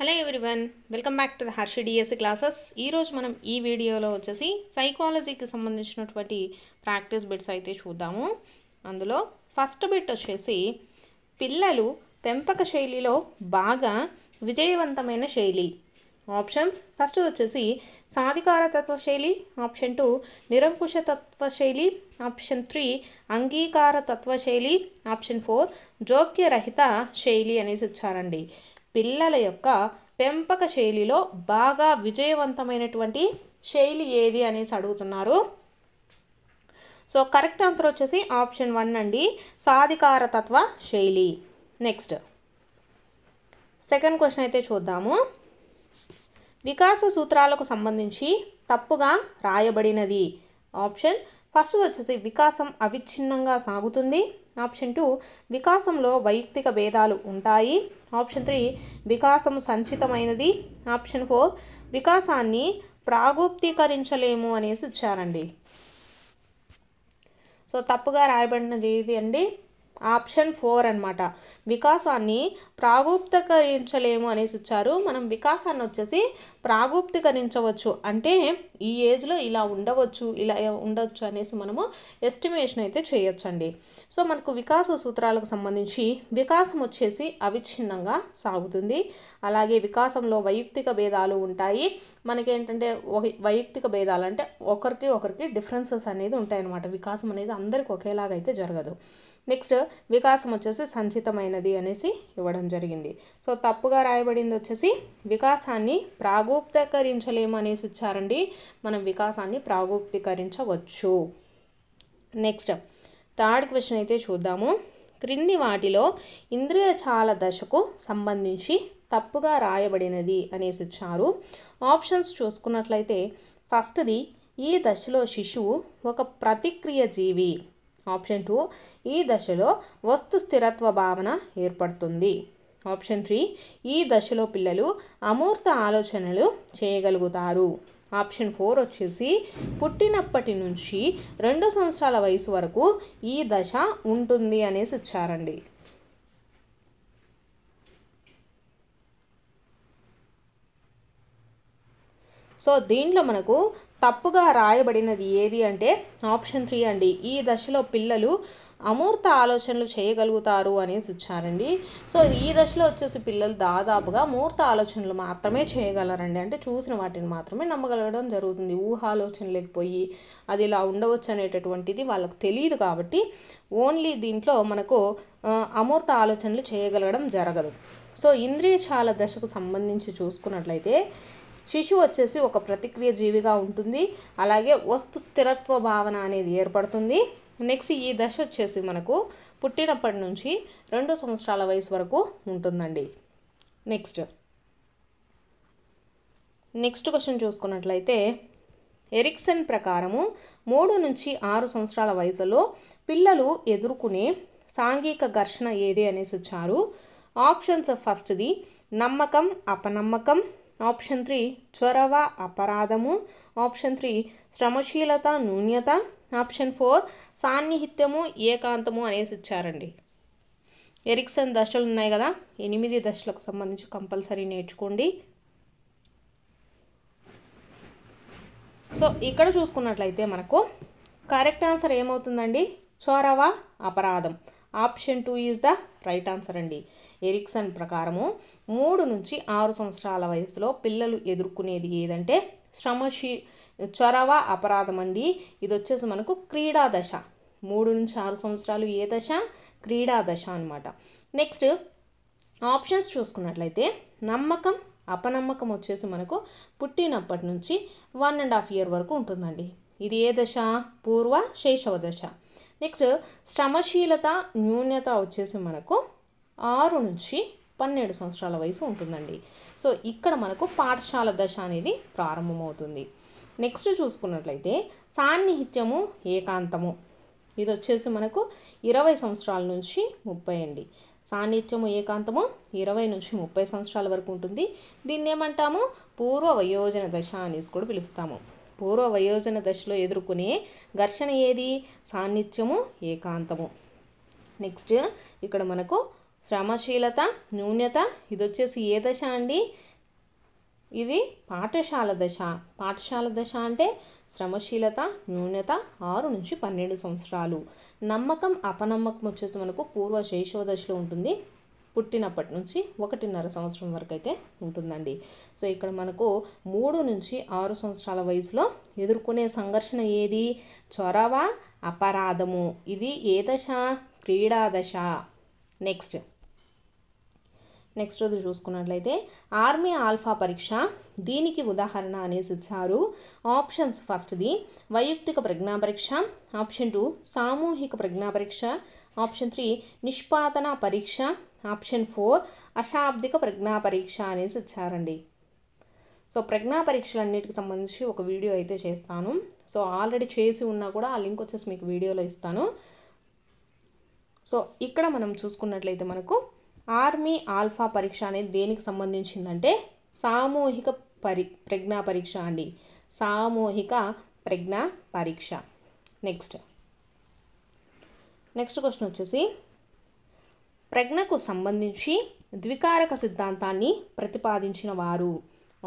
hello everyone welcome back to the Harshi D S C classes ఈరోజు మనం ఈ వీడియోలో వచ్చేసి సైకాలజీకి సంబంధించినటువంటి ప్రాక్టీస్ బిట్స్ అయితే చూద్దాము అందులో ఫస్ట్ బిట్ వచ్చేసి పిల్లలు పెంపక శైలిలో బాగా విజయవంతమైన శైలి ఆప్షన్స్ ఫస్ట్ వచ్చేసి సాధికార తత్వ శైలి ఆప్షన్ టూ నిరంకుశ తత్వ శైలి ఆప్షన్ త్రీ అంగీకార తత్వ శైలి ఆప్షన్ ఫోర్ జోక్యరహిత శైలి అనేసి ఇచ్చారండి పిల్లల యొక్క పెంపక శైలిలో బాగా విజయవంతమైనటువంటి శైలి ఏది అనేసి అడుగుతున్నారు సో కరెక్ట్ ఆన్సర్ వచ్చేసి ఆప్షన్ వన్ అండి సాధికారతత్వ శైలి నెక్స్ట్ సెకండ్ క్వశ్చన్ అయితే చూద్దాము వికాస సూత్రాలకు సంబంధించి తప్పుగా రాయబడినది ఆప్షన్ ఫస్ట్ వచ్చేసి వికాసం అవిచ్ఛిన్నంగా సాగుతుంది ఆప్షన్ టూ వికాసంలో వైయక్తిక భేదాలు ఉంటాయి ఆప్షన్ త్రీ వికాసము సంచితమైనది ఆప్షన్ ఫోర్ వికాసాన్ని ప్రాగుప్తీకరించలేము అనేసి ఇచ్చారండి సో తప్పుగా రాయబడినది ఇది అండి ఆప్షన్ ఫోర్ అనమాట వికాసాన్ని ప్రాగుప్తకరించలేము అనేసి ఇచ్చారు మనం వికాసాన్ని వచ్చేసి ప్రాగుప్తీకరించవచ్చు అంటే ఈ ఏజ్లో ఇలా ఉండవచ్చు ఇలా ఉండవచ్చు అనేసి మనము ఎస్టిమేషన్ అయితే చేయొచ్చండి సో మనకు వికాస సూత్రాలకు సంబంధించి వికాసం వచ్చేసి అవిచ్ఛిన్నంగా సాగుతుంది అలాగే వికాసంలో వైయక్తిక భేదాలు ఉంటాయి మనకేంటంటే వైయక్తిక భేదాలు అంటే ఒకరికి ఒకరికి డిఫరెన్సెస్ అనేది ఉంటాయన్నమాట వికాసం అనేది అందరికి ఒకేలాగైతే జరగదు నెక్స్ట్ వికాసం వచ్చేసి సంచితమైనది అనేసి ఇవ్వడం జరిగింది సో తప్పుగా రాయబడింది వచ్చేసి వికాసాన్ని ప్రాగుప్తీకరించలేము అనేసి ఇచ్చారండి మనం వికాసాన్ని ప్రాగుప్తీకరించవచ్చు నెక్స్ట్ థర్డ్ క్వశ్చన్ అయితే చూద్దాము క్రింది వాటిలో ఇంద్రియజాల దశకు సంబంధించి తప్పుగా రాయబడినది అనేసి ఇచ్చారు ఆప్షన్స్ చూసుకున్నట్లయితే ఫస్ట్ది ఈ దశలో శిశువు ఒక ప్రతిక్రియ జీవి ఆప్షన్ టూ ఈ దశలో వస్తు స్థిరత్వ భావన ఏర్పడుతుంది ఆప్షన్ త్రీ ఈ దశలో పిల్లలు అమూర్త ఆలోచనలు చేయగలుగుతారు ఆప్షన్ ఫోర్ వచ్చేసి పుట్టినప్పటి నుంచి రెండు సంవత్సరాల వయసు వరకు ఈ దశ ఉంటుంది అనేసి ఇచ్చారండి సో దీంట్లో మనకు తప్పుగా రాయబడినది ఏది అంటే ఆప్షన్ త్రీ అండి ఈ దశలో పిల్లలు అమూర్త ఆలోచనలు చేయగలుగుతారు అనేసి ఇచ్చారండి సో ఈ దశలో వచ్చేసి పిల్లలు దాదాపుగా మూర్త ఆలోచనలు మాత్రమే చేయగలరండి అంటే చూసిన వాటిని మాత్రమే నమ్మగలగడం జరుగుతుంది ఆలోచన లేకపోయి అది ఇలా ఉండవచ్చు అనేటటువంటిది వాళ్ళకు తెలియదు కాబట్టి ఓన్లీ దీంట్లో మనకు అమూర్త ఆలోచనలు చేయగలగడం జరగదు సో ఇంద్రియ చాలా దశకు సంబంధించి చూసుకున్నట్లయితే శిశువు వచ్చేసి ఒక ప్రతిక్రియ జీవిగా ఉంటుంది అలాగే వస్తు స్థిరత్వ భావన అనేది ఏర్పడుతుంది నెక్స్ట్ ఈ దశ వచ్చేసి మనకు పుట్టినప్పటి నుంచి రెండు సంవత్సరాల వయసు వరకు ఉంటుందండి నెక్స్ట్ నెక్స్ట్ క్వశ్చన్ చూసుకున్నట్లయితే ఎరిక్సన్ ప్రకారము మూడు నుంచి ఆరు సంవత్సరాల వయసులో పిల్లలు ఎదుర్కొనే సాంఘిక ఘర్షణ ఏది అనేసి ఇచ్చారు ఆప్షన్స్ ఫస్ట్ది నమ్మకం అపనమ్మకం ఆప్షన్ త్రీ చొరవ అపరాధము ఆప్షన్ త్రీ శ్రమశీలత నూన్యత ఆప్షన్ ఫోర్ సాన్నిహిత్యము ఏకాంతము అనేసి ఇచ్చారండి ఎరిక్సన్ దశలు ఉన్నాయి కదా ఎనిమిది దశలకు సంబంధించి కంపల్సరీ నేర్చుకోండి సో ఇక్కడ చూసుకున్నట్లయితే మనకు కరెక్ట్ ఆన్సర్ ఏమవుతుందండి చొరవ అపరాధం option two is the right answer అండి ఎరిక్సన్ ప్రకారము మూడు నుంచి ఆరు సంవత్సరాల వయసులో పిల్లలు ఎదుర్కొనేది ఏదంటే శ్రమశీ చొరవ అపరాధం అండి ఇది వచ్చేసి మనకు క్రీడా దశ మూడు నుంచి ఆరు సంవత్సరాలు ఏ దశ క్రీడా దశ అనమాట నెక్స్ట్ ఆప్షన్స్ చూసుకున్నట్లయితే నమ్మకం అపనమ్మకం వచ్చేసి మనకు పుట్టినప్పటి నుంచి వన్ అండ్ హాఫ్ ఇయర్ వరకు ఉంటుందండి ఇది ఏ దశ పూర్వ శైశవ దశ నెక్స్ట్ శ్రమశీలత న్యూన్యత వచ్చేసి మనకు ఆరు నుంచి పన్నెండు సంవత్సరాల వయసు ఉంటుందండి సో ఇక్కడ మనకు పాఠశాల దశ అనేది ప్రారంభమవుతుంది నెక్స్ట్ చూసుకున్నట్లయితే సాన్నిహిత్యము ఏకాంతము ఇది వచ్చేసి మనకు ఇరవై సంవత్సరాల నుంచి ముప్పై అండి సాన్నిహిత్యము ఏకాంతము ఇరవై నుంచి ముప్పై సంవత్సరాల వరకు ఉంటుంది దీన్ని ఏమంటాము పూర్వ వయోజన దశ అనేసి కూడా పిలుస్తాము పూర్వ వయోజన దశలో ఎదుర్కొనే ఘర్షణ ఏది సాన్నిధ్యము ఏకాంతము నెక్స్ట్ ఇక్కడ మనకు శ్రమశీలత న్యూన్యత ఇది వచ్చేసి ఏ దశ అండి ఇది పాఠశాల దశ పాఠశాల దశ అంటే శ్రమశీలత న్యూన్యత ఆరు నుంచి పన్నెండు సంవత్సరాలు నమ్మకం అపనమ్మకం వచ్చేసి మనకు పూర్వ శైశవ దశలో ఉంటుంది పుట్టినప్పటి నుంచి ఒకటిన్నర సంవత్సరం వరకు అయితే ఉంటుందండి సో ఇక్కడ మనకు మూడు నుంచి ఆరు సంవత్సరాల వయసులో ఎదుర్కొనే సంఘర్షణ ఏది చొరవ అపరాధము ఇది ఏ దశ క్రీడా దశ నెక్స్ట్ నెక్స్ట్ రోజు చూసుకున్నట్లయితే ఆర్మీ ఆల్ఫా పరీక్ష దీనికి ఉదాహరణ అనేసి ఇచ్చారు ఆప్షన్స్ ఫస్ట్ది వైయక్తిక ప్రజ్ఞా పరీక్ష ఆప్షన్ టూ సామూహిక ప్రజ్ఞా పరీక్ష ఆప్షన్ త్రీ నిష్పాదన పరీక్ష ఆప్షన్ ఫోర్ అశాబ్దిక ప్రజ్ఞా పరీక్ష అనేసి ఇచ్చారండి సో ప్రజ్ఞా పరీక్షలన్నిటికి సంబంధించి ఒక వీడియో అయితే చేస్తాను సో ఆల్రెడీ చేసి ఉన్నా కూడా ఆ లింక్ వచ్చేసి మీకు వీడియోలో ఇస్తాను సో ఇక్కడ మనం చూసుకున్నట్లయితే మనకు ఆర్మీ ఆల్ఫా పరీక్ష అనేది దేనికి సంబంధించిందంటే సామూహిక పరి ప్రజ్ఞా పరీక్ష అండి సామూహిక ప్రజ్ఞా పరీక్ష నెక్స్ట్ నెక్స్ట్ క్వశ్చన్ వచ్చేసి ప్రజ్ఞకు సంబంధించి ద్వికారక సిద్ధాంతాన్ని ప్రతిపాదించిన వారు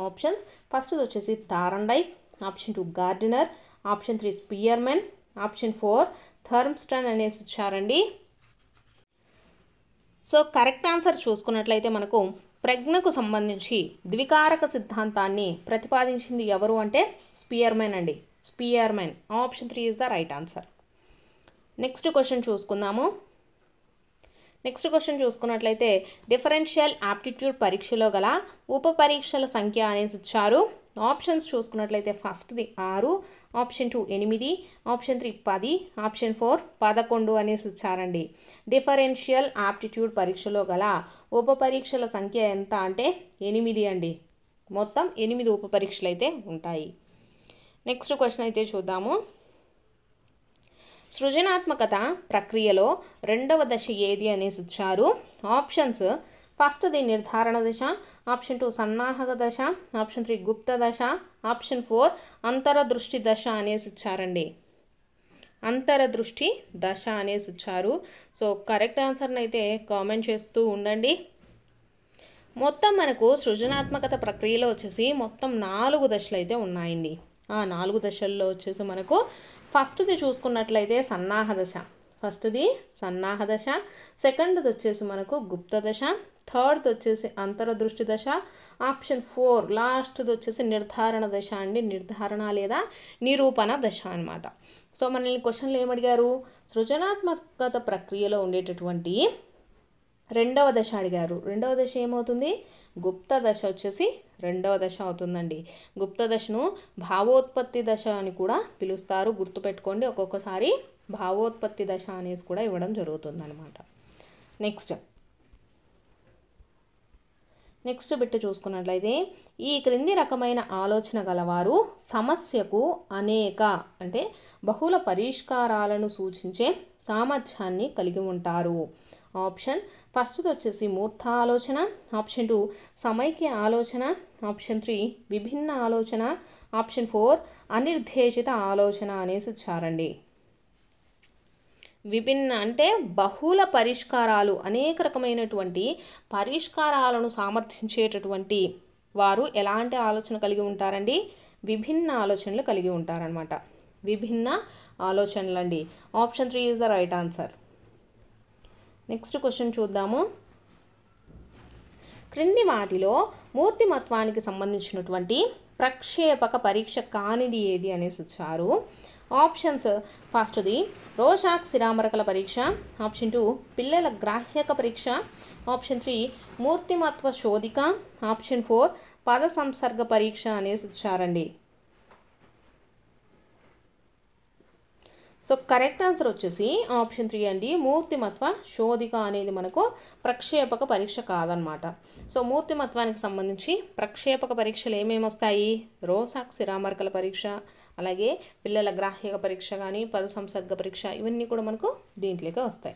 ఆప్షన్స్ ఫస్ట్ వచ్చేసి Thorndike option two Gardner option three Spearman option four Thurstone అనేసి ఇచ్చారండి సో కరెక్ట్ ఆన్సర్ చూసుకున్నట్లయితే మనకు ప్రజ్ఞకు సంబంధించి ద్వికారక సిద్ధాంతాన్ని ప్రతిపాదించింది ఎవరు అంటే స్పియర్మెన్ అండి Spearman option three is the right answer next question చూసుకుందాము నెక్స్ట్ క్వశ్చన్ చూసుకున్నట్లయితే డిఫరెన్షియల్ యాప్టిట్యూడ్ పరీక్షలో గల ఉప పరీక్షల సంఖ్య అనేసి ఇచ్చారు ఆప్షన్స్ చూసుకున్నట్లయితే ఫస్ట్ది ఆరు ఆప్షన్ టూ ఎనిమిది ఆప్షన్ త్రీ పది ఆప్షన్ ఫోర్ పదకొండు అనేసి ఇచ్చారండి డిఫరెన్షియల్ ఆప్టిట్యూడ్ పరీక్షలో గల ఉప పరీక్షల సంఖ్య ఎంత అంటే ఎనిమిది అండి మొత్తం ఎనిమిది ఉప పరీక్షలు అయితే ఉంటాయి నెక్స్ట్ క్వశ్చన్ అయితే చూద్దాము సృజనాత్మకత ప్రక్రియలో రెండవ దశ ఏది అనేసి ఇచ్చారు ఆప్షన్స్ ఫస్ట్ ది నిర్ధారణ దశ ఆప్షన్ టూ సన్నాహక దశ ఆప్షన్ త్రీ గుప్త దశ ఆప్షన్ ఫోర్ అంతరదృష్టి దశ అనేసి ఇచ్చారండి అంతరదృష్టి దశ అనేసి ఇచ్చారు సో కరెక్ట్ ఆన్సర్ని అయితే కామెంట్ చేస్తూ ఉండండి మొత్తం మనకు సృజనాత్మకత ప్రక్రియలో వచ్చేసి మొత్తం నాలుగు దశలు అయితే ఉన్నాయండి నాలుగు దశల్లో వచ్చేసి మనకు ఫస్ట్ది చూసుకున్నట్లయితే సన్నాహ దశ ఫస్ట్ది సన్నాహ దశ సెకండ్ది వచ్చేసి మనకు గుప్త దశ థర్డ్ వచ్చేసి అంతరదృష్టి దశ ఆప్షన్ ఫోర్ లాస్ట్ది వచ్చేసి నిర్ధారణ దశ అండి నిర్ధారణ లేదా నిరూపణ దశ అనమాట సో మనల్ని క్వశ్చన్లు ఏమడిగారు సృజనాత్మకత ప్రక్రియలో ఉండేటటువంటి రెండవ దశ అడిగారు రెండవ దశ ఏమవుతుంది గుప్త దశ వచ్చేసి రెండవ దశ అవుతుందండి గుప్త దశను భావోత్పత్తి దశ అని కూడా పిలుస్తారు గుర్తుపెట్టుకోండి ఒక్కొక్కసారి భావోత్పత్తి దశ అనేసి కూడా ఇవ్వడం జరుగుతుంది అనమాట నెక్స్ట్ నెక్స్ట్ బిట్ట చూసుకున్నట్లయితే ఈ క్రింది రకమైన ఆలోచన గలవారు సమస్యకు అనేక అంటే బహుళ పరిష్కారాలను సూచించే సామర్థ్యాన్ని కలిగి ఉంటారు ఆప్షన్ ఫస్ట్ది వచ్చేసి మూర్త ఆలోచన ఆప్షన్ టూ సమైక్య ఆలోచన ఆప్షన్ త్రీ విభిన్న ఆలోచన ఆప్షన్ ఫోర్ అనిర్దేశిత ఆలోచన అనేసి చారండి విభిన్న అంటే బహుళ పరిష్కారాలు అనేక రకమైనటువంటి పరిష్కారాలను సామర్థించేటటువంటి వారు ఎలాంటి ఆలోచన కలిగి ఉంటారండి విభిన్న ఆలోచనలు కలిగి ఉంటారనమాట విభిన్న ఆలోచనలు అండి option three is the right answer next question చూద్దాము క్రింది వాటిలో మూర్తిమత్వానికి సంబంధించినటువంటి ప్రక్షేపక పరీక్ష కానిది ఏది అనేసి ఇచ్చారు ఆప్షన్స్ ఫస్ట్ది రోషాక్ శిరామరకల పరీక్ష ఆప్షన్ టూ పిల్లల గ్రాహ్యక పరీక్ష ఆప్షన్ త్రీ మూర్తిమత్వ శోధిక ఆప్షన్ ఫోర్ పద సంసర్గ పరీక్ష అనేసి ఇచ్చారండి సో కరెక్ట్ ఆన్సర్ వచ్చేసి ఆప్షన్ త్రీ అండి మూర్తిమత్వ శోధిక అనేది మనకు ప్రక్షేపక పరీక్ష కాదనమాట సో మూర్తిమత్వానికి సంబంధించి ప్రక్షేపక పరీక్షలు ఏమేమి వస్తాయి రోసాక్షి రామర్కల పరీక్ష అలాగే పిల్లల గ్రాహ్యక పరీక్ష కానీ పద సంసర్గ పరీక్ష ఇవన్నీ కూడా మనకు దీంట్లోకే వస్తాయి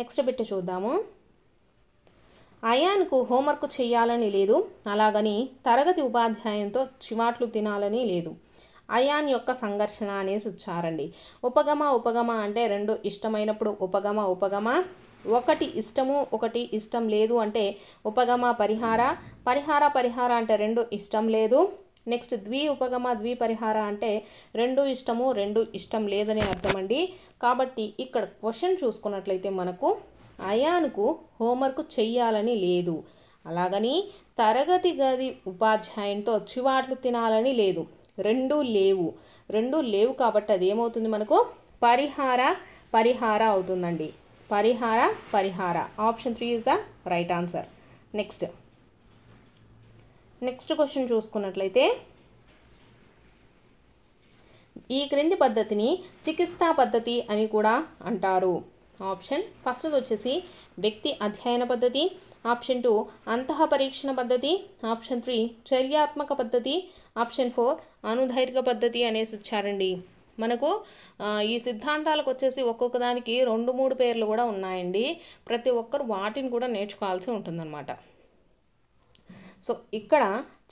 నెక్స్ట్ పెట్టి చూద్దాము అయాన్కు హోంవర్క్ చేయాలని లేదు అలాగని తరగతి ఉపాధ్యాయంతో చివాట్లు తినాలని లేదు అయాన్ యొక్క సంఘర్షణ అనేసి ఇచ్చారండి ఉపగమ ఉపగమ అంటే రెండు ఇష్టమైనప్పుడు ఉపగమ ఉపగమ ఒకటి ఇష్టము ఒకటి ఇష్టం లేదు అంటే ఉపగమ పరిహార పరిహార పరిహార అంటే రెండు ఇష్టం లేదు నెక్స్ట్ ద్వి ఉపగమ ద్వి పరిహార అంటే రెండు ఇష్టము రెండు ఇష్టం అర్థం అర్థమండి కాబట్టి ఇక్కడ క్వశ్చన్ చూసుకున్నట్లయితే మనకు అయాన్కు హోంవర్క్ చెయ్యాలని లేదు అలాగని తరగతి గది ఉపాధ్యాయునితో చివాట్లు తినాలని లేదు రెండు లేవు రెండు లేవు కాబట్టి అది ఏమవుతుంది మనకు పరిహార పరిహార అవుతుందండి పరిహార పరిహార option three is the right answer next next question చూసుకున్నట్లయితే ఈ క్రింది పద్ధతిని చికిత్సా పద్ధతి అని కూడా అంటారు ఆప్షన్ ఫస్ట్ది వచ్చేసి వ్యక్తి అధ్యయన పద్ధతి ఆప్షన్ టూ అంతః పరీక్షణ పద్ధతి ఆప్షన్ త్రీ చర్యాత్మక పద్ధతి ఆప్షన్ ఫోర్ అనుధైర్ఘ పద్ధతి అనేసి ఇచ్చారండి మనకు ఈ సిద్ధాంతాలకు వచ్చేసి ఒక్కొక్క దానికి రెండు మూడు పేర్లు కూడా ఉన్నాయండి ప్రతి ఒక్కరు వాటిని కూడా నేర్చుకోవాల్సి ఉంటుందన్నమాట సో ఇక్కడ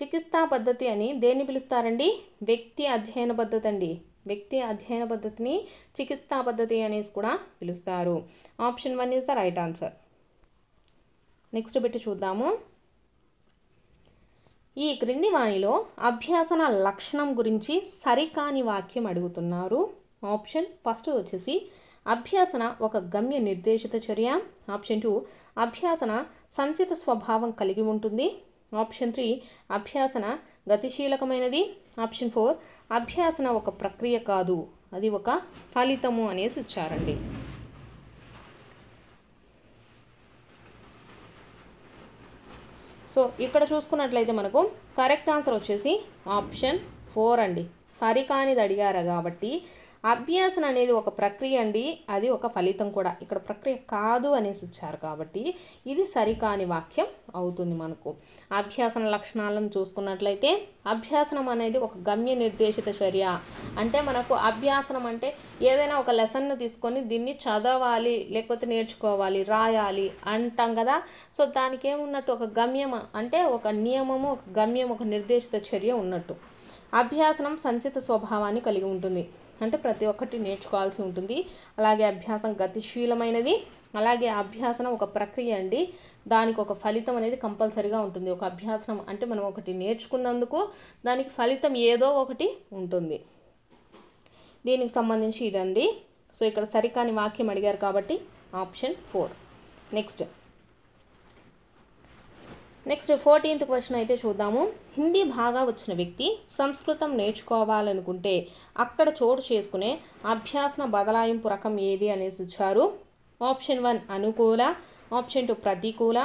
చికిత్సా పద్ధతి అని దేన్ని పిలుస్తారండి వ్యక్తి అధ్యయన పద్ధతి అండి వ్యక్తి అధ్యయన పద్ధతిని చికిత్సా పద్ధతి అనేసి కూడా పిలుస్తారు option one is the right answer next పెట్టి చూద్దాము ఈ క్రింది వాణిలో అభ్యాసన లక్షణం గురించి సరికాని వాక్యం అడుగుతున్నారు ఆప్షన్ ఫస్ట్ వచ్చేసి అభ్యాసన ఒక గమ్య నిర్దేశిత చర్య ఆప్షన్ టూ అభ్యాసన సంచిత స్వభావం కలిగి ఉంటుంది ఆప్షన్ త్రీ అభ్యాసన గతిశీలకమైనది ఆప్షన్ ఫోర్ అభ్యాసన ఒక ప్రక్రియ కాదు అది ఒక ఫలితము అనేసి ఇచ్చారండి సో ఇక్కడ చూసుకున్నట్లయితే మనకు కరెక్ట్ ఆన్సర్ వచ్చేసి ఆప్షన్ ఫోర్ అండి సరికానిది అడిగారు కాబట్టి అభ్యాసం అనేది ఒక ప్రక్రియ అండి అది ఒక ఫలితం కూడా ఇక్కడ ప్రక్రియ కాదు అనేసి ఇచ్చారు కాబట్టి ఇది సరికాని వాక్యం అవుతుంది మనకు అభ్యాసన లక్షణాలను చూసుకున్నట్లయితే అభ్యాసనం అనేది ఒక గమ్య నిర్దేశిత చర్య అంటే మనకు అభ్యాసనం అంటే ఏదైనా ఒక లెసన్ను తీసుకొని దీన్ని చదవాలి లేకపోతే నేర్చుకోవాలి రాయాలి అంటాం కదా సో దానికి ఏమున్నట్టు ఒక గమ్యం అంటే ఒక నియమము ఒక గమ్యం ఒక నిర్దేశిత చర్య ఉన్నట్టు అభ్యాసనం సంచిత స్వభావాన్ని కలిగి ఉంటుంది అంటే ప్రతి ఒక్కటి నేర్చుకోవాల్సి ఉంటుంది అలాగే అభ్యాసం గతిశీలమైనది అలాగే అభ్యాసనం ఒక ప్రక్రియ అండి దానికి ఒక ఫలితం అనేది కంపల్సరిగా ఉంటుంది ఒక అభ్యాసనం అంటే మనం ఒకటి నేర్చుకున్నందుకు దానికి ఫలితం ఏదో ఒకటి ఉంటుంది దీనికి సంబంధించి ఇదండి సో ఇక్కడ సరికాని వాక్యం అడిగారు కాబట్టి option four next next fourteenth question అయితే చూద్దాము హిందీ బాగా వచ్చిన వ్యక్తి సంస్కృతం నేర్చుకోవాలనుకుంటే అక్కడ చోటు చేసుకునే అభ్యాసన బదలాయింపు రకం ఏది అనేసి ఇచ్చారు ఆప్షన్ వన్ అనుకూల ఆప్షన్ టూ ప్రతికూల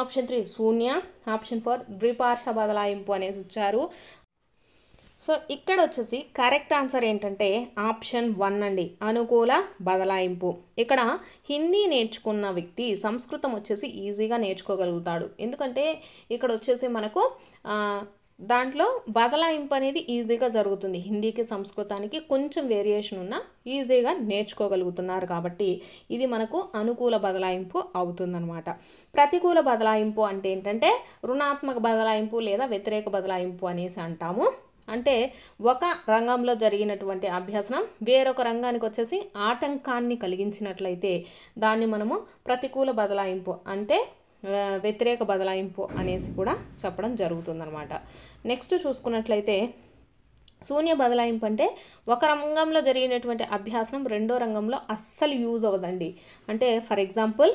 ఆప్షన్ త్రీ శూన్య ఆప్షన్ ఫోర్ ద్విపార్ష బదలాయింపు అనేసి ఇచ్చారు సో ఇక్కడ వచ్చేసి కరెక్ట్ ఆన్సర్ ఏంటంటే ఆప్షన్ వన్ అండి అనుకూల బదలాయింపు ఇక్కడ హిందీ నేర్చుకున్న వ్యక్తి సంస్కృతం వచ్చేసి ఈజీగా నేర్చుకోగలుగుతాడు ఎందుకంటే ఇక్కడ వచ్చేసి మనకు దాంట్లో బదలాయింపు అనేది ఈజీగా జరుగుతుంది హిందీకి సంస్కృతానికి కొంచెం వేరియేషన్ ఉన్న ఈజీగా నేర్చుకోగలుగుతున్నారు కాబట్టి ఇది మనకు అనుకూల బదలాయింపు అవుతుందనమాట ప్రతికూల బదలాయింపు అంటే ఏంటంటే రుణాత్మక బదలాయింపు లేదా వ్యతిరేక బదలాయింపు అనేసి అంటాము అంటే ఒక రంగంలో జరిగినటువంటి అభ్యసనం వేరొక రంగానికి వచ్చేసి ఆటంకాన్ని కలిగించినట్లయితే దాన్ని మనము ప్రతికూల బదలాయింపు అంటే వ్యతిరేక బదలాయింపు అనేసి కూడా చెప్పడం జరుగుతుందనమాట నెక్స్ట్ చూసుకున్నట్లయితే శూన్య బదలాయింపు అంటే ఒక రంగంలో జరిగినటువంటి అభ్యాసం రెండో రంగంలో అస్సలు యూజ్ అవ్వదండి అంటే ఫర్ ఎగ్జాంపుల్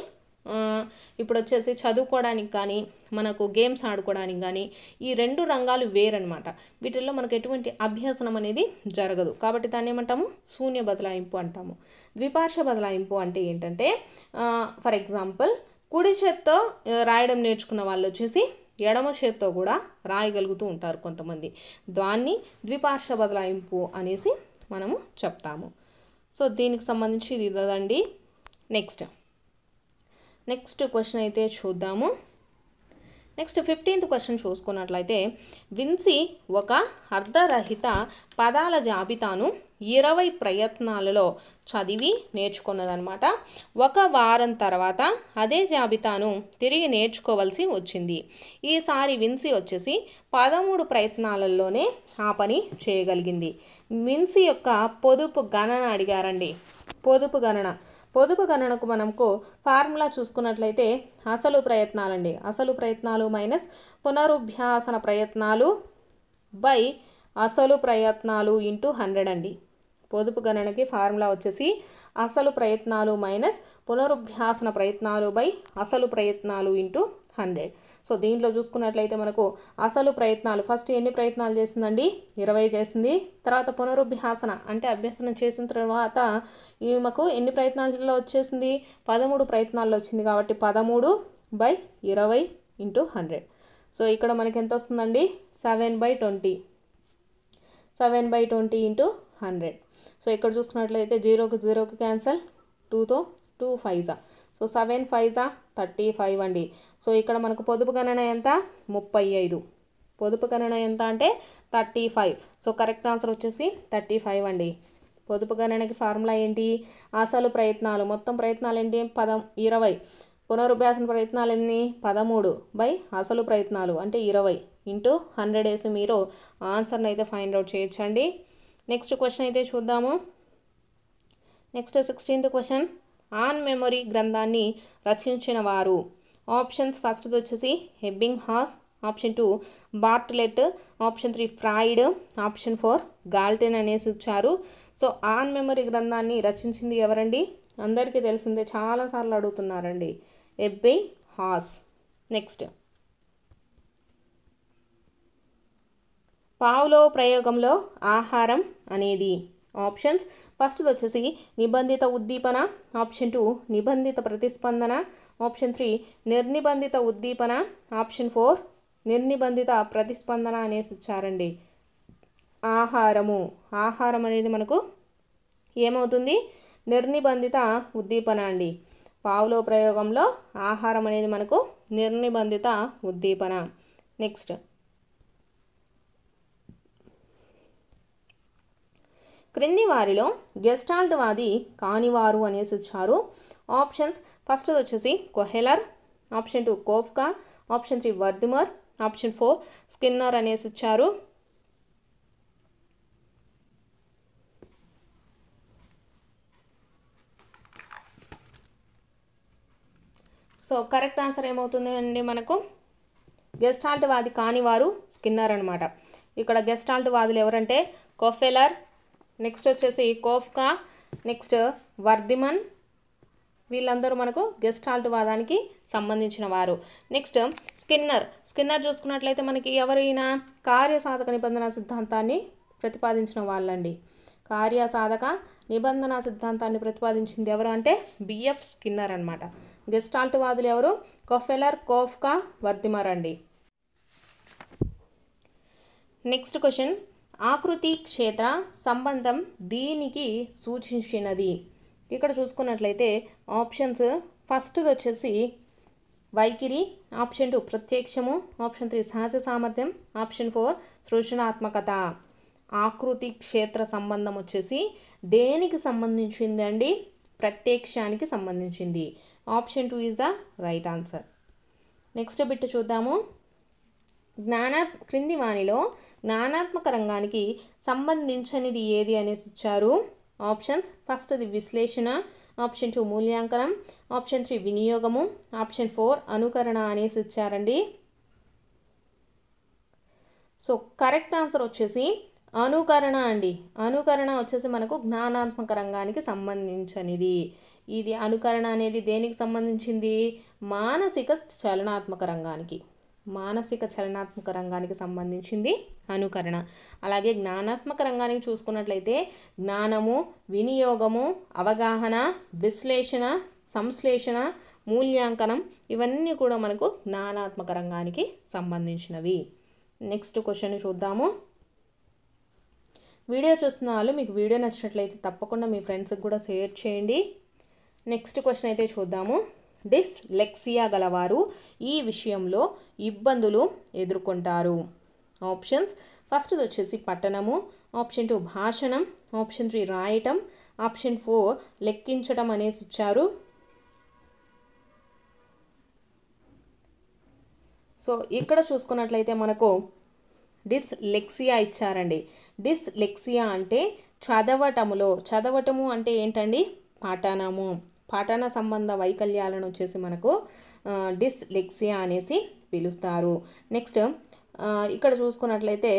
ఇప్పుడు వచ్చేసి చదువుకోవడానికి కానీ మనకు గేమ్స్ ఆడుకోవడానికి కానీ ఈ రెండు రంగాలు వేరనమాట వీటిల్లో మనకు ఎటువంటి అభ్యాసనం అనేది జరగదు కాబట్టి దాన్ని ఏమంటాము శూన్య బదలాయింపు అంటాము ద్విపార్ష బదలాయింపు అంటే ఏంటంటే ఫర్ ఎగ్జాంపుల్ కుడి చేత్తో రాయడం నేర్చుకున్న వాళ్ళు వచ్చేసి ఎడమ చేత్తో కూడా రాయగలుగుతూ ఉంటారు కొంతమంది దాన్ని ద్విపార్ష బదలాయింపు అనేసి మనము చెప్తాము సో దీనికి సంబంధించి ఇది ఇదండి నెక్స్ట్ నెక్స్ట్ క్వశ్చన్ అయితే చూద్దాము నెక్స్ట్ ఫిఫ్టీన్త్ క్వశ్చన్ చూసుకున్నట్లయితే విన్సి ఒక అర్ధరహిత పదాల జాబితాను ఇరవై ప్రయత్నాలలో చదివి నేర్చుకున్నదనమాట ఒక వారం తర్వాత అదే జాబితాను తిరిగి నేర్చుకోవాల్సి వచ్చింది ఈసారి విన్సీ వచ్చేసి పదమూడు ప్రయత్నాలలోనే ఆ పని చేయగలిగింది విన్సి యొక్క పొదుపు గణన అడిగారండి పొదుపు గణన పొదుపు గణనకు మనకు ఫార్ములా చూసుకున్నట్లయితే అసలు ప్రయత్నాలండి అసలు ప్రయత్నాలు మైనస్ పునరుభ్యాసన ప్రయత్నాలు బై అసలు ప్రయత్నాలు ఇంటూ హండ్రెడ్ అండి పొదుపు గణనకి ఫార్ములా వచ్చేసి అసలు ప్రయత్నాలు మైనస్ పునరుభ్యాసన ప్రయత్నాలు బై అసలు ప్రయత్నాలు ఇంటూ హండ్రెడ్ సో దీంట్లో చూసుకున్నట్లయితే మనకు అసలు ప్రయత్నాలు ఫస్ట్ ఎన్ని ప్రయత్నాలు చేసిందండి ఇరవై చేసింది తర్వాత పునరుభ్యాసన అంటే అభ్యసనం చేసిన తర్వాత ఈమెకు ఎన్ని ప్రయత్నాల్లో వచ్చేసింది పదమూడు ప్రయత్నాల్లో వచ్చింది కాబట్టి పదమూడు బై ఇరవై ఇంటూ హండ్రెడ్ సో ఇక్కడ మనకి ఎంత వస్తుందండి seven by twenty seven by twenty into hundred so ఇక్కడ చూసుకున్నట్లయితే జీరోకి జీరోకి క్యాన్సల్ టూతో two fives so seven fives thirty five అండి సో ఇక్కడ మనకు పొదుపు గణన ఎంత ముప్పై ఐదు పొదుపు గణన ఎంత అంటే thirty five so correct answer వచ్చేసి థర్టీ ఫైవ్ అండి పొదుపు గణనకి ఫార్ములా ఏంటి అసలు ప్రయత్నాలు మొత్తం ప్రయత్నాలు ఏంటి పదం ఇరవై పునరుభ్యాసన ప్రయత్నాలు ఎన్ని పదమూడు బై అసలు ప్రయత్నాలు అంటే ఇరవై ఇంటూ హండ్రెడ్ వేసి మీరు ఆన్సర్ని అయితే ఫైండ్ అవుట్ చేయొచ్చండి నెక్స్ట్ క్వశ్చన్ అయితే చూద్దాము next sixteenth question on memory గ్రంథాన్ని రచించిన వారు ఆప్షన్స్ ఫస్ట్ది వచ్చేసి Ebbinghaus option two Bartlett option three Freud option four Galton అనేసి ఇచ్చారు సో ఆన్ మెమరీ గ్రంథాన్ని రచించింది ఎవరండి అందరికీ తెలిసిందే చాలాసార్లు అడుగుతున్నారండి ఎబ్బింగ్ హాస్ నెక్స్ట్ పావులో ప్రయోగంలో ఆహారం అనేది ఆప్షన్స్ ఫస్ట్ది వచ్చేసి నిబంధిత ఉద్దీపన ఆప్షన్ టూ నిబంధిత ప్రతిస్పందన ఆప్షన్ త్రీ నిర్నిబంధిత ఉద్దీపన ఆప్షన్ ఫోర్ నిర్నిబంధిత ప్రతిస్పందన అనేసి ఇచ్చారండి ఆహారము ఆహారం అనేది మనకు ఏమవుతుంది నిర్నిబంధిత ఉద్దీపన అండి పావులో ప్రయోగంలో ఆహారం అనేది మనకు నిర్నిబంధిత ఉద్దీపన నెక్స్ట్ క్రింది వారిలో గెస్టాల్ట్ వాది కానివారు అనేసి ఇచ్చారు ఆప్షన్స్ ఫస్ట్ వచ్చేసి Kohler option two Koffka option three Wertheimer option four Skinner అనేసి ఇచ్చారు సో కరెక్ట్ ఆన్సర్ ఏమవుతుంది అండి మనకు గెస్టాల్ట్ వాది కానివారు స్కిన్నర్ అనమాట ఇక్కడ గెస్టాల్ట్ వాదులు ఎవరంటే కొఫెలర్ నెక్స్ట్ వచ్చేసి కోఫ్కా నెక్స్ట్ వర్ధిమన్ వీళ్ళందరూ మనకు గెస్ట్ హాల్ట్ వాదానికి సంబంధించిన వారు నెక్స్ట్ స్కిన్నర్ స్కిన్నర్ చూసుకున్నట్లయితే మనకి ఎవరైనా కార్యసాధక నిబంధన సిద్ధాంతాన్ని ప్రతిపాదించిన వాళ్ళండి కార్యసాధక నిబంధన సిద్ధాంతాన్ని ప్రతిపాదించింది ఎవరు అంటే బిఎఫ్ స్కిన్నర్ అనమాట గెస్ట్ ఆల్ట్ వాదులు ఎవరు కొఫెలర్ కోఫ్కా వర్ధిమర్ అండి నెక్స్ట్ క్వశ్చన్ ఆకృతి క్షేత్ర సంబంధం దీనికి సూచించినది ఇక్కడ చూసుకున్నట్లయితే ఆప్షన్స్ ఫస్ట్ది వచ్చేసి వైఖరి ఆప్షన్ టూ ప్రత్యక్షము ఆప్షన్ త్రీ సహజ సామర్థ్యం ఆప్షన్ ఫోర్ సృజనాత్మకత ఆకృతి క్షేత్ర సంబంధం వచ్చేసి దేనికి సంబంధించిందండి ప్రత్యక్షానికి సంబంధించింది option two is the right answer next bit చూద్దాము జ్ఞానా క్రింది వాణిలో జ్ఞానాత్మక రంగానికి సంబంధించనిది ఏది అనేసి ఇచ్చారు ఆప్షన్స్ ఫస్ట్ ది విశ్లేషణ ఆప్షన్ టూ మూల్యాంకనం ఆప్షన్ త్రీ వినియోగము ఆప్షన్ ఫోర్ అనుకరణ అనేసి ఇచ్చారండి సో కరెక్ట్ ఆన్సర్ వచ్చేసి అనుకరణ అండి అనుకరణ వచ్చేసి మనకు జ్ఞానాత్మక రంగానికి సంబంధించినది ఇది అనుకరణ అనేది దేనికి సంబంధించింది మానసిక చలనాత్మక రంగానికి మానసిక చలనాత్మక రంగానికి సంబంధించింది అనుకరణ అలాగే జ్ఞానాత్మక రంగానికి చూసుకున్నట్లయితే జ్ఞానము వినియోగము అవగాహన విశ్లేషణ సంశ్లేషణ మూల్యాంకనం ఇవన్నీ కూడా మనకు జ్ఞానాత్మక రంగానికి సంబంధించినవి నెక్స్ట్ క్వశ్చన్ చూద్దాము వీడియో చూస్తున్న వాళ్ళు మీకు వీడియో నచ్చినట్లయితే తప్పకుండా మీ ఫ్రెండ్స్కి కూడా షేర్ చేయండి నెక్స్ట్ క్వశ్చన్ అయితే చూద్దాము డిస్లెక్సియా గలవారు ఈ విషయంలో ఇబ్బందులు ఎదుర్కొంటారు ఆప్షన్స్ ఫస్ట్ది వచ్చేసి పట్టణము ఆప్షన్ టూ భాషణం ఆప్షన్ త్రీ రాయటం ఆప్షన్ ఫోర్ లెక్కించడం అనేసి ఇచ్చారు సో ఇక్కడ చూసుకున్నట్లయితే మనకు డిస్లెక్సియా ఇచ్చారండి డిస్లెక్సియా అంటే చదవటములో చదవటము అంటే ఏంటండి పాఠనము పఠన సంబంధ వైకల్యాలను వచ్చేసి మనకు డిస్లెక్సియా అనేసి పిలుస్తారు నెక్స్ట్ ఇక్కడ చూసుకున్నట్లయితే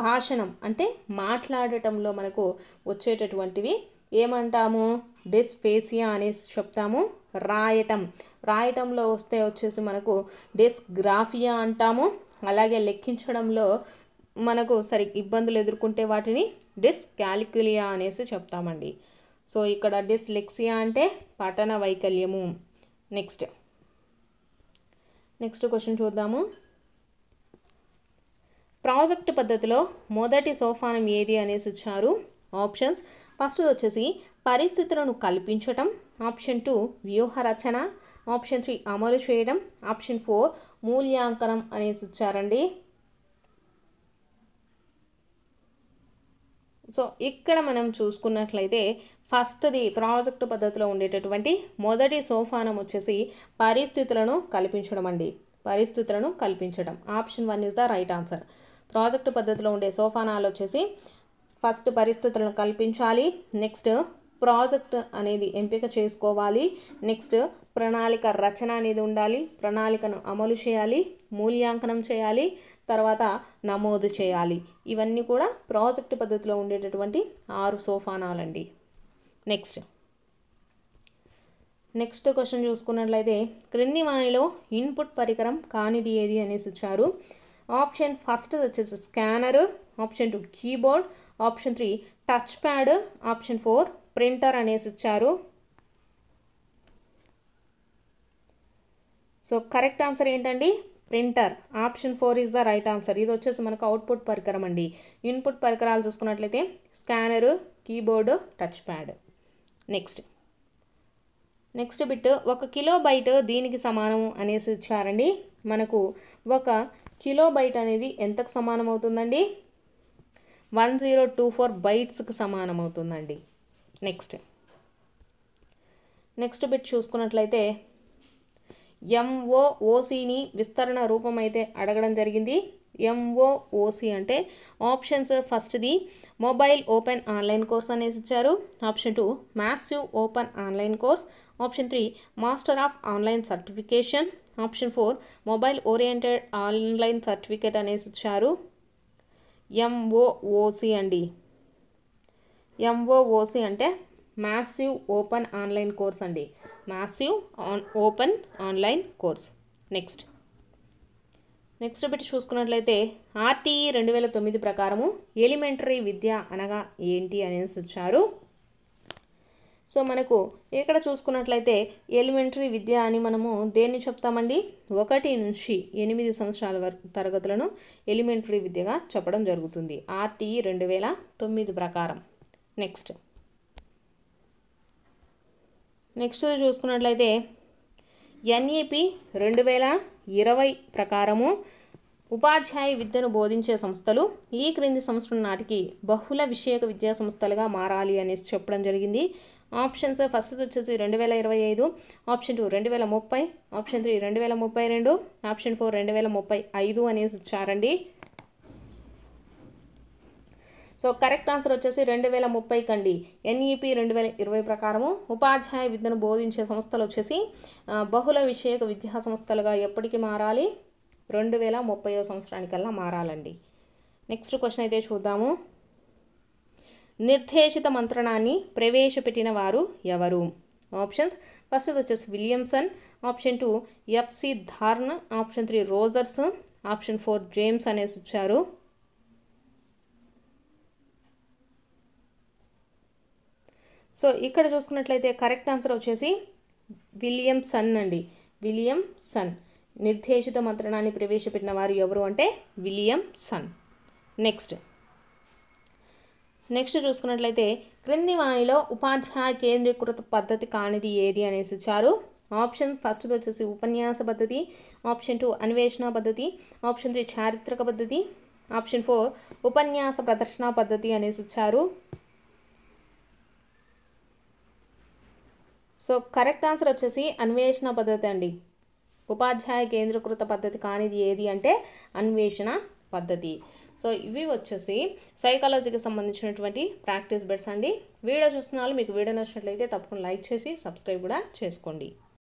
భాషణం అంటే మాట్లాడటంలో మనకు వచ్చేటటువంటివి ఏమంటాము డిస్ఫేసియా అనేసి చెప్తాము రాయటం రాయటంలో వస్తే వచ్చేసి మనకు డిస్గ్రాఫియా అంటాము అలాగే లెక్కించడంలో మనకు సరి ఇబ్బందులు ఎదుర్కొంటే వాటిని డిస్క్యాలిక్యులియా అనేసి చెప్తామండి సో ఇక్కడ డిస్లెక్సియా అంటే పఠన వైకల్యము నెక్స్ట్ నెక్స్ట్ క్వశ్చన్ చూద్దాము ప్రాజెక్ట్ పద్ధతిలో మొదటి సోఫానం ఏది అనేసి ఇచ్చారు ఆప్షన్స్ ఫస్ట్ వచ్చేసి పరిస్థితులను కల్పించటం ఆప్షన్ టూ వ్యూహ రచన ఆప్షన్ త్రీ అమలు చేయడం ఆప్షన్ ఫోర్ మూల్యాంకనం అనేసి ఇచ్చారండి సో ఇక్కడ మనం చూసుకున్నట్లయితే ఫస్ట్ది ప్రాజెక్టు పద్ధతిలో ఉండేటటువంటి మొదటి సోఫానం వచ్చేసి పరిస్థితులను కల్పించడం అండి పరిస్థితులను కల్పించడం option one is the right answer project పద్ధతిలో ఉండే సోఫానాలు వచ్చేసి ఫస్ట్ పరిస్థితులను కల్పించాలి నెక్స్ట్ ప్రాజెక్ట్ అనేది ఎంపిక చేసుకోవాలి నెక్స్ట్ ప్రణాళిక రచన అనేది ఉండాలి ప్రణాళికను అమలు చేయాలి మూల్యాంకనం చేయాలి తర్వాత నమోదు చేయాలి ఇవన్నీ కూడా ప్రాజెక్టు పద్ధతిలో ఉండేటటువంటి ఆరు సోఫానాలండి నెక్స్ట్ నెక్స్ట్ క్వశ్చన్ చూసుకున్నట్లయితే క్రింది వాణిలో ఇన్పుట్ పరికరం కానిది ఏది అనేసి ఇచ్చారు ఆప్షన్ ఫస్ట్ వచ్చేసి scanner option two keyboard option three touch pad option four printer అనేసి ఇచ్చారు సో కరెక్ట్ ఆన్సర్ ఏంటండి printer option four is the right answer ఇది వచ్చేసి మనకు అవుట్పుట్ పరికరం అండి ఇన్పుట్ పరికరాలు చూసుకున్నట్లయితే scanner keyboard touch pad next next bit ఒక కిలో బైట్ దీనికి సమానం అనేసి ఇచ్చారండి మనకు ఒక కిలో బైట్ అనేది ఎంతకు సమానం అవుతుందండి వన్ జీరో టూ ఫోర్ బైట్స్కి సమానం అవుతుందండి నెక్స్ట్ నెక్స్ట్ బిట్ చూసుకున్నట్లయితే ఎంఓఓసిని విస్తరణ రూపం అయితే అడగడం జరిగింది ఎంఓఓసి అంటే ఆప్షన్స్ ఫస్ట్ది మొబైల్ ఓపెన్ ఆన్లైన్ కోర్స్ అనేసి ఇచ్చారు option two massive open online course option three master of online certification option four mobile oriented online certificate అనేసి ఇచ్చారు ఎంఓఓసి అండి ఎంఓఓసి అంటే మ్యాసివ్ ఓపెన్ ఆన్లైన్ కోర్స్ అండి massive on open online course next next పెట్టి చూసుకున్నట్లయితే RTE రెండు వేల తొమ్మిది ప్రకారము ఎలిమెంటరీ విద్య అనగా ఏంటి అనేసి వచ్చారు సో మనకు ఇక్కడ చూసుకున్నట్లయితే ఎలిమెంటరీ విద్య అని మనము దేన్ని చెప్తామండి ఒకటి నుంచి ఎనిమిది సంవత్సరాల వరకు తరగతులను ఎలిమెంటరీ విద్యగా చెప్పడం జరుగుతుంది ఆర్టీఈ రెండు వేల తొమ్మిది ప్రకారం నెక్స్ట్ నెక్స్ట్ చూసుకున్నట్లయితే ఎన్ఈపి రెండు వేల ఇరవై ప్రకారము ఉపాధ్యాయ విద్యను బోధించే సంస్థలు ఈ క్రింది సంవత్సరం నాటికి బహుళ విషయక విద్యా సంస్థలుగా మారాలి అనేసి చెప్పడం జరిగింది ఆప్షన్స్ ఫస్ట్ వచ్చేసి రెండు వేల ఇరవై ఐదు ఆప్షన్ టూ రెండు వేల ముప్పై ఆప్షన్ త్రీ రెండు వేల ముప్పై రెండు ఆప్షన్ ఫోర్ రెండు వేల ముప్పై ఐదు అనేసి ఇచ్చారండి సో కరెక్ట్ ఆన్సర్ వచ్చేసి రెండు వేల ముప్పై కండి ఎన్ఈపి రెండు వేల ఇరవై ప్రకారము ఉపాధ్యాయ విద్యను బోధించే సంస్థలు వచ్చేసి బహుళ విషయక విద్యా సంస్థలుగా ఎప్పటికి మారాలి రెండు వేల ముప్పయో సంవత్సరానికల్లా మారాలండి నెక్స్ట్ క్వశ్చన్ అయితే చూద్దాము నిర్దేశిత మంత్రణాన్ని ప్రవేశపెట్టిన వారు ఎవరు ఆప్షన్స్ ఫస్ట్ వచ్చేసి Williamson option two F C Thorne option three Rogers option four James అనేసి వచ్చారు సో ఇక్కడ చూసుకున్నట్లయితే కరెక్ట్ ఆన్సర్ వచ్చేసి విలియం సన్ అండి విలియం సన్ నిర్దేశిత మంత్రణాన్ని ప్రవేశపెట్టిన వారు ఎవరు అంటే విలియం సన్ నెక్స్ట్ నెక్స్ట్ చూసుకున్నట్లయితే క్రింది వాణిలో ఉపాధ్యాయ కేంద్రీకృత పద్ధతి కానిది ఏది అనేసి ఇచ్చారు ఆప్షన్ ఫస్ట్ వచ్చేసి ఉపన్యాస పద్ధతి ఆప్షన్ టూ అన్వేషణ పద్ధతి ఆప్షన్ త్రీ చారిత్రక పద్ధతి ఆప్షన్ ఫోర్ ఉపన్యాస ప్రదర్శన పద్ధతి అనేసి ఇచ్చారు సో కరెక్ట్ ఆన్సర్ వచ్చేసి అన్వేషణ పద్ధతి అండి ఉపాధ్యాయ కేంద్రీకృత పద్ధతి కానిది ఏది అంటే అన్వేషణ పద్ధతి సో ఇవి వచ్చేసి సైకాలజీకి సంబంధించినటువంటి ప్రాక్టీస్ బెడ్స్ అండి వీడియో చూస్తున్న మీకు వీడియో నచ్చినట్లయితే తప్పకుండా లైక్ చేసి సబ్స్క్రైబ్ కూడా చేసుకోండి